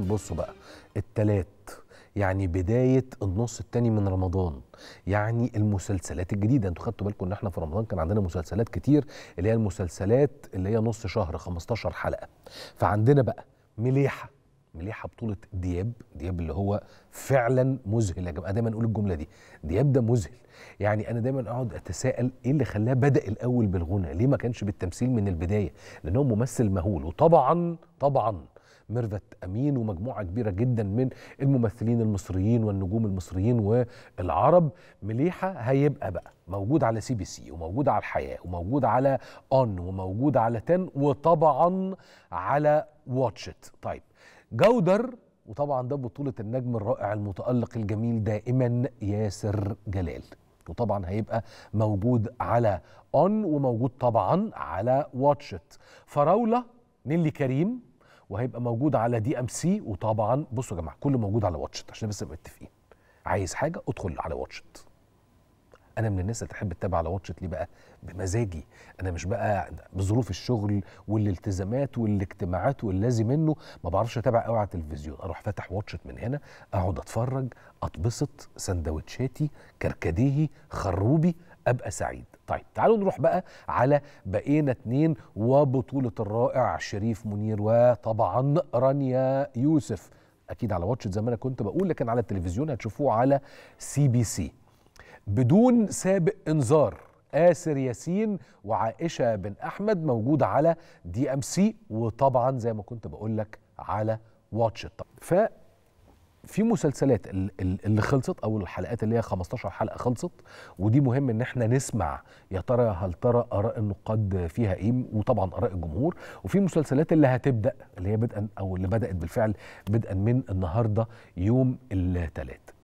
بصوا بقى التلات يعني بداية النص التاني من رمضان يعني المسلسلات الجديدة انتوا خدتوا بالكم ان احنا في رمضان كان عندنا مسلسلات كتير اللي هي المسلسلات اللي هي نص شهر 15 حلقة فعندنا بقى مليحة مليحة بطولة دياب دياب اللي هو فعلا مذهل يا جماعة دايما نقول الجملة دي دياب ده مذهل يعني أنا دايما أقعد أتساءل إيه اللي خلاه بدأ الأول بالغنى ليه ما كانش بالتمثيل من البداية لأن هو ممثل مهول وطبعا طبعا ميرفت امين ومجموعه كبيره جدا من الممثلين المصريين والنجوم المصريين والعرب مليحه هيبقى بقى موجود على سي بي سي وموجود على الحياه وموجود على اون وموجود على تن وطبعا على واتشت طيب جودر وطبعا ده بطولة النجم الرائع المتألق الجميل دائما ياسر جلال وطبعا هيبقى موجود على اون وموجود طبعا على واتشت فراولة نيلي كريم وهيبقى موجود على دي ام سي وطبعا بصوا يا جماعه كله موجود على واتشت عشان بس نبقى متفقين عايز حاجه ادخل على واتشت انا من الناس اللي تحب تتابع على واتش ليه بقى بمزاجي انا مش بقى بظروف الشغل والالتزامات والاجتماعات واللازم منه ما بعرفش اتابع قوي على التلفزيون اروح فاتح واتش من هنا اقعد اتفرج اتبسط سندوتشاتي كركديهي خروبي ابقى سعيد طيب تعالوا نروح بقى على بقينا اتنين وبطولة الرائع شريف منير وطبعا رانيا يوسف اكيد على واتش زي ما انا كنت بقول لكن على التلفزيون هتشوفوه على سي بي سي بدون سابق انذار آسر ياسين وعائشة بن أحمد موجودة على دي أم سي وطبعا زي ما كنت بقول لك على واتش الطب ففي في مسلسلات اللي خلصت او الحلقات اللي هي 15 حلقه خلصت ودي مهم ان احنا نسمع يا ترى هل ترى اراء النقاد فيها ايه وطبعا اراء الجمهور وفي مسلسلات اللي هتبدا اللي هي بدءا او اللي بدات بالفعل بدءا من النهارده يوم الثلاث